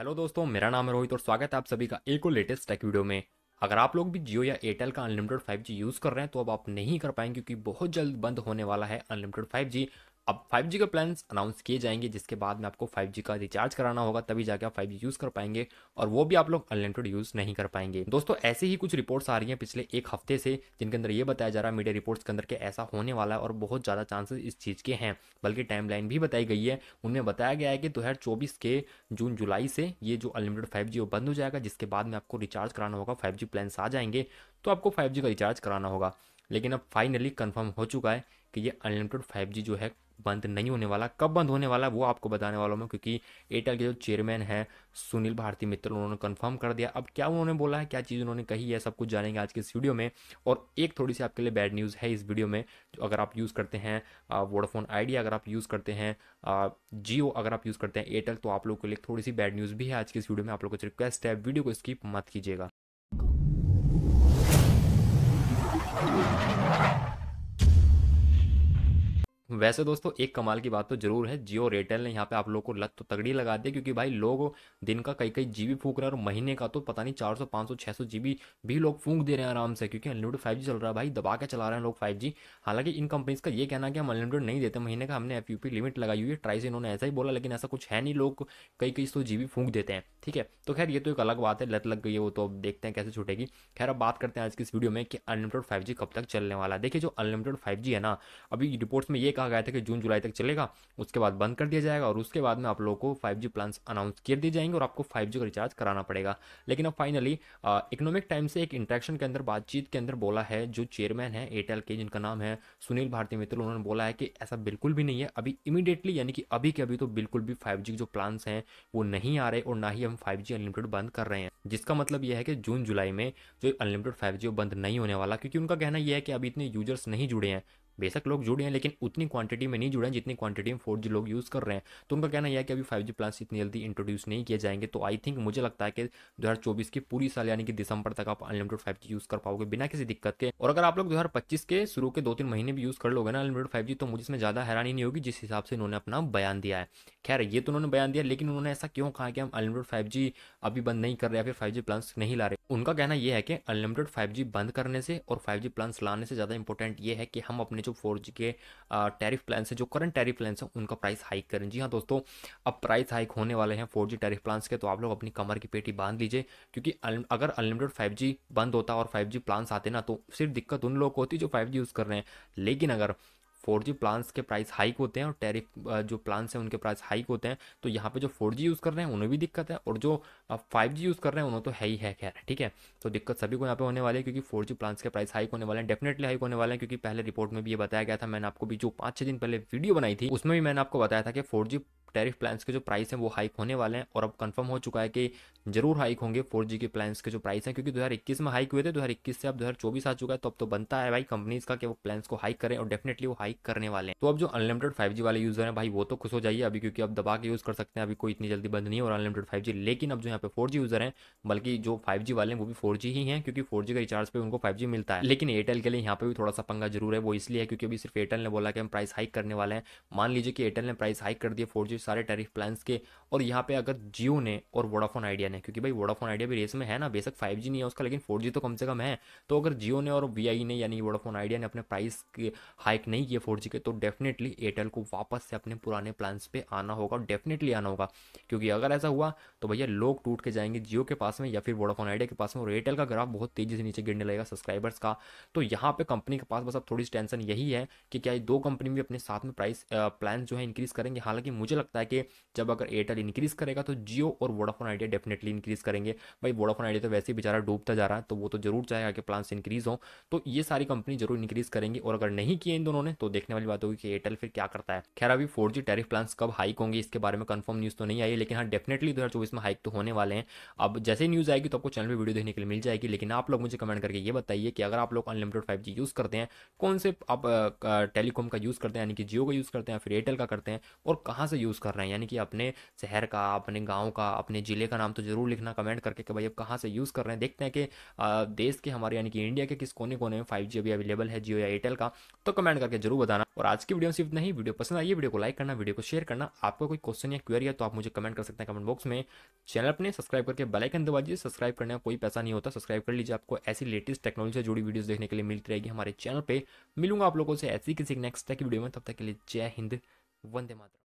hello दोस्तों मेरा नाम है रोहित और स्वागत है आप सभी का एक और लेटेस्ट टेक वीडियो में अगर आप लोग भी जियो या एयरटेल का अनलिमिटेड 5G यूज़ कर रहे हैं तो अब आप नहीं कर पाएंगे क्योंकि बहुत जल्द बंद होने वाला है अनलिमिटेड 5G अब 5G का प्लान अनाउंस किए जाएंगे जिसके बाद में आपको 5G का रिचार्ज कराना होगा तभी जाके आप 5G यूज़ कर पाएंगे और वो भी आप लोग अनलिमिटेड यूज़ नहीं कर पाएंगे दोस्तों ऐसे ही कुछ रिपोर्ट्स आ रही हैं पिछले एक हफ्ते से जिनके अंदर ये बताया जा रहा है मीडिया रिपोर्ट्स के अंदर कि ऐसा होने वाला है और बहुत ज़्यादा चांसेस इस चीज़ के हैं बल्कि टाइम भी बताई गई है उनमें बताया गया है कि दो के जून जुलाई से ये जो अनलिमिटेड फाइव बंद हो जाएगा जिसके बाद में आपको रिचार्ज कराना होगा फाइव जी आ जाएंगे तो आपको फाइव का रिचार्ज कराना होगा लेकिन अब फाइनली कन्फर्म हो चुका है कि ये अनलिमिटेड 5G जो है बंद नहीं होने वाला कब बंद होने वाला है वो आपको बताने वाला हूँ क्योंकि एयरटेल के जो चेयरमैन हैं सुनील भारती मित्तल उन्होंने कन्फर्म कर दिया अब क्या उन्होंने बोला है क्या चीज़ उन्होंने कही है सब कुछ जानेंगे आज के इस वीडियो में और एक थोड़ी सी आपके लिए बैड न्यूज़ है इस वीडियो में जो अगर आप यूज़ करते हैं वोडाफोन आइडिया अगर आप यूज़ करते हैं जियो अगर आप यूज़ करते हैं एयरटेल तो आप लोग के लिए थोड़ी सी बैड न्यूज़ भी है आज की इस वीडियो में आप लोग को रिक्वेस्ट है वीडियो को स्किप मत कीजिएगा वैसे दोस्तों एक कमाल की बात तो जरूर है जियो एयरटेल ने यहाँ पे आप लोग को लत तो तगड़ी लगा दी क्योंकि भाई लोग दिन का कई कई जीबी फूक रहे हैं और महीने का तो पता नहीं चार सौ पाँच सौ छः सौ जीबी भी लोग फूंक दे रहे हैं आराम से क्योंकि अनलिमिटेड फाइव जी चल रहा है भाई दबा के चला रहे हैं लोग फाइव जी हालांकि इन कंपनीज का ये कहना कि हम अनलिमिटेड नहीं देते महीने का हमने एफ लिमिट लगाई हुई है ट्राई से इन्होंने ऐसा ही बोला लेकिन ऐसा कुछ है नहीं लोग कई कई सौ जीबी फूंक देते हैं ठीक है तो खैर ये तो एक अलग बात है लत लग गई है वो तो अब देखते हैं कैसे छूटेगी खैर अब बात करते हैं आज की इस वीडियो में कि अनलिमिटेड फाइव कब तक चलने वाला है देखिए जो अनलिमिटेड फाइव है ना अभी रिपोर्ट्स में ये कहा कहा गया था कि जून जुलाई तक चलेगा उसके बाद बंद कर दिया जाएगा और उसके बाद में आप लोगों को फाइव जी प्लान्स अनाउंस कर दिए जाएंगे और आपको फाइव जी का रिचार्ज कराना पड़ेगा लेकिन अब फाइनली इकोनॉमिक टाइम से एक इंट्रैक्शन के अंदर बातचीत के अंदर बोला है जो चेयरमैन है एयरटेल के जिनका नाम है सुनील भारती मित्र उन्होंने बोला है कि ऐसा बिल्कुल भी नहीं है अभी इमीडिएटली यानी कि अभी के अभी तो बिल्कुल भी फाइव जो प्लान्स हैं वो नहीं आ रहे और ना ही हम फाइव अनलिमिटेड बंद कर रहे हैं जिसका मतलब यह है कि जून जुलाई में जो अनलिमिटेड फाइव बंद नहीं होने वाला क्योंकि उनका कहना यह है कि अभी इतने यूजर्स नहीं जुड़े हैं बेशक लोग जुड़े हैं लेकिन उतनी क्वांटिटी में नहीं जुड़े हैं जितनी क्वांटिटी में फोर लोग यूज़ कर रहे हैं तो उनका कहना यह है कि अभी फाइव जी इतनी जल्दी इंट्रोड्यूस नहीं किए जाएंगे तो आई थिंक मुझे लगता है कि दो की पूरी साल यानी कि दिसंबर तक आप अनलिमिटेड फाइव यूज़ कर पाओगे बिना किसी दिक्कत के और अगर आप लोग दो के शुरू के दो तीन महीने भी यूज़ कर लोगे ना अनलिमिटेड फाइव तो मुझे इसमें ज़्यादा हैरानी नहीं होगी जिस हिसाब से इन्होंने अपना बयान दिया है खैर ये तो उन्होंने बयान दिया लेकिन उन्होंने ऐसा क्यों कहा कि हम अनलिमिटेड फाइव अभी बंद नहीं कर रहे या फिर फाइव प्लान्स नहीं ला रहे उनका कहना यह है कि अनलिमिटेड फाइव बंद करने से और फाइव प्लान्स लाने से ज़्यादा इंपॉर्टेंट ये है कि हम अपने जो फोर के टैरिफ प्लान है जो करंट टैरिफ प्लान है उनका प्राइस हाइक करें जी हाँ दोस्तों अब प्राइस हाइक होने वाले हैं फोर जी टैरिफ प्लान्स के तो आप लोग अपनी कमर की पेटी बांध लीजिए क्योंकि अगर अनलिमिटेड फाइव बंद होता और फाइव प्लान्स आते ना तो सिर्फ दिक्कत उन लोगों को होती जो फाइव यूज़ कर रहे हैं लेकिन अगर फोर जी प्लान्स के प्राइस हाइक होते हैं और टैरिफ जो प्लान्स हैं उनके प्राइस हाइक होते हैं तो यहाँ पे जो फोर जी यूज़ कर रहे हैं उन्हें भी दिक्कत है और जो फाइव जी यूज़ कर रहे हैं उन्हें तो है ही है खैर ठीक है तो दिक्कत सभी को यहाँ पे होने वाली है क्योंकि फोर जी प्लान्स के प्राइस हाइक होने वाले हैं डेफिनेटली हाइक होने वाले हैं क्योंकि पहले रिपोर्ट में भी ये बताया गया था मैंने आपको भी जो पाँच छः दिन पहले वीडियो बनाई थी उसमें भी मैंने आपको बताया था कि फोर जी टैरिफ प्लान्स के जो प्राइस हैं वो हाइक होने वाले हैं और अब कंफर्म हो चुका है कि जरूर हाइक होंगे फोर के प्लान्स के जो प्राइस हैं क्योंकि 2021 में हाइक हुए थे 2021 से अब 2024 आ चुका है तो अब तो बनता है भाई कंपनीज का कि वो प्लान्स को हाइक करें और डेफिनेटली वो हाइक करने वाले हैं तो अब जो अनलिमिटेड फाइव वाले यूजर हैं भाई वो तो खुश हो जाइए अभी क्योंकि अब दबा के यूज़ कर सकते हैं अभी कोई इतनी जल्दी बंद नहीं और अनलिमिटेड फाइव लेकिन अब जो यहाँ पे फोर यूजर हैं बल्कि जो फाइव वाले हैं वो भी फोर ही हैं क्योंकि फोर का रिचार्ज पर उनको फाइव मिलता है लेकिन एयरटेल के लिए यहाँ पर भी थोड़ा सा पंगा जरूर है वो इसलिए है क्योंकि अभी सिर्फ एयरटेल ने बोला कि हम प्राइस हाइक करने वाले हैं मान लीजिए कि एयरटेल ने प्राइस हाइक कर दिया फोर सारे टैरिफ प्लान्स के और यहाँ पे अगर जियो ने और वोडाफोन आइडिया ने क्योंकि भाई वोडाफोन आइडिया भी रेस में है ना बेसक फाइव जी नहीं है उसका लेकिन फोर तो कम से कम है तो अगर जियो ने और वी e ने यानी वोडाफोन आइडिया ने अपने प्राइस के हाइक नहीं किए फोर के तो डेफिनेटली एयरटेल को वापस से अपने पुराने प्लान्स पर आना होगा डेफिनेटली आना होगा क्योंकि अगर ऐसा हुआ तो भैया लोग टूट के जाएंगे जियो के पास में या फिर वोडाफोन आइडिया के पास में और एयरटेल का ग्राफ बहुत तेज़ी से नीचे गिरने लगेगा सब्सक्राइबर्स का तो यहाँ पे कंपनी के पास बस अब थोड़ी टेंशन यही है कि क्या ये दो कंपनी भी अपने साथ में प्राइस प्लान जो है इंक्रीज़ करेंगे हालांकि मुझे लगता सकता है कि जब अगर एयरटेल इंक्रीज़ करेगा तो जियो और वोडाफोन आइडिया डेफिनेटली इंक्रीज़ करेंगे भाई वोडाफोन आइडिया तो वैसे ही बेचारा डूबता जा रहा है तो वो तो जरूर चाहेगा कि प्लान्स इंक्रीज़ हो तो ये सारी कंपनी जरूर इंक्रीज़ करेंगी और अगर नहीं किए इन दोनों ने तो देखने वाली बात होगी कि एयरटेल फिर क्या करता है खैर अभी फोर जी टैरिफ प्लान्स कब हाइक होंगे इसके बारे में कंफर्म न्यूज़ तो नहीं आई लेकिन हाँ डेफिनेटली दो में हाइक तो होने वाले हैं अब जैसे न्यूज़ आएगी तो आपको चैनल पर वीडियो देखने के लिए मिल जाएगी लेकिन आप लोग मुझे कमेंट करके ये बताइए कि अगर आप लोग अनलिमिटेड फाइव जी यूज़ करते हैं कौन से आप टेलीकॉम का यूज़ करते हैं यानी कि जियो का यूज़ करते हैं फिर एयरटेल का करते हैं और कहाँ से यूज़ यूज़ कर रहे हैं यानी कि अपने शहर का अपने गाँव का अपने ज़िले का नाम तो ज़रूर लिखना कमेंट करके कि भाई अब कहाँ से यूज़ कर रहे हैं देखते हैं कि देश के हमारे यानी कि इंडिया के किस कोने कोने में फाइव अभी अवेलेबल है जियो या एयरटेल का तो कमेंट करके जरूर बताना और आज की वीडियो सिर्फ नहीं वीडियो पसंद आई वीडियो को लाइक करना वीडियो को शेयर करना आपका कोई क्वेश्चन या क्वेरी है तो आप मुझे कमेंट कर सकते हैं कमेंट बॉक्स में चैनल अपने सब्सक्राइब करके बेलाइकन दबा दीजिए सब्सक्राइब करने का कोई पैसा नहीं होता सब्सक्राइब कर लीजिए आपको ऐसी लेटेस्ट टेक्नोलॉजी से जुड़ी वीडियो देखने के लिए मिलती रहेगी हमारे चैनल पर मिलूंगा आप लोगों से ऐसी किसी नेक्स्ट तक की वीडियो में तब तक के लिए जय हिंद वंदे मातरम